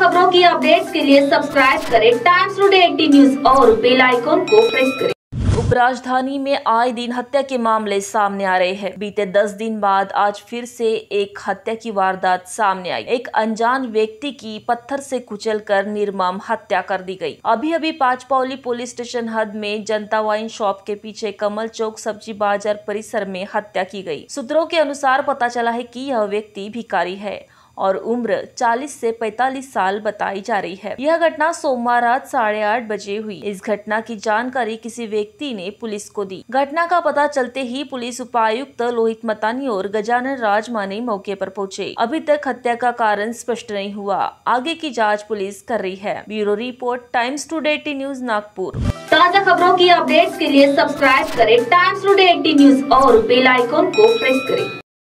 खबरों की अपडेट्स के लिए सब्सक्राइब करें टाइम्स टूडे एटी न्यूज और बेल आइकॉन को प्रेस करें उपराजधानी में आए दिन हत्या के मामले सामने आ रहे हैं बीते दस दिन बाद आज फिर से एक हत्या की वारदात सामने आई एक अनजान व्यक्ति की पत्थर से कुचलकर निर्मम हत्या कर दी गई अभी अभी पाचपौली पुलिस स्टेशन हद में जनता वाइन शॉप के पीछे कमल चौक सब्जी बाजार परिसर में हत्या की गई सूत्रों के अनुसार पता चला है की यह व्यक्ति भिकारी है और उम्र 40 से 45 साल बताई जा रही है यह घटना सोमवार रात साढ़े आठ बजे हुई इस घटना की जानकारी किसी व्यक्ति ने पुलिस को दी घटना का पता चलते ही पुलिस उपायुक्त लोहित मतानी और गजानन राज माने मौके पर पहुंचे अभी तक हत्या का कारण स्पष्ट नहीं हुआ आगे की जाँच पुलिस कर रही है bureau report Times Today News Nagpur ताज़ा खबरों की अपडेट के लिए सब्सक्राइब करें टाइम्स टुडे एटी न्यूज और बेल आइकॉन को प्रेस करें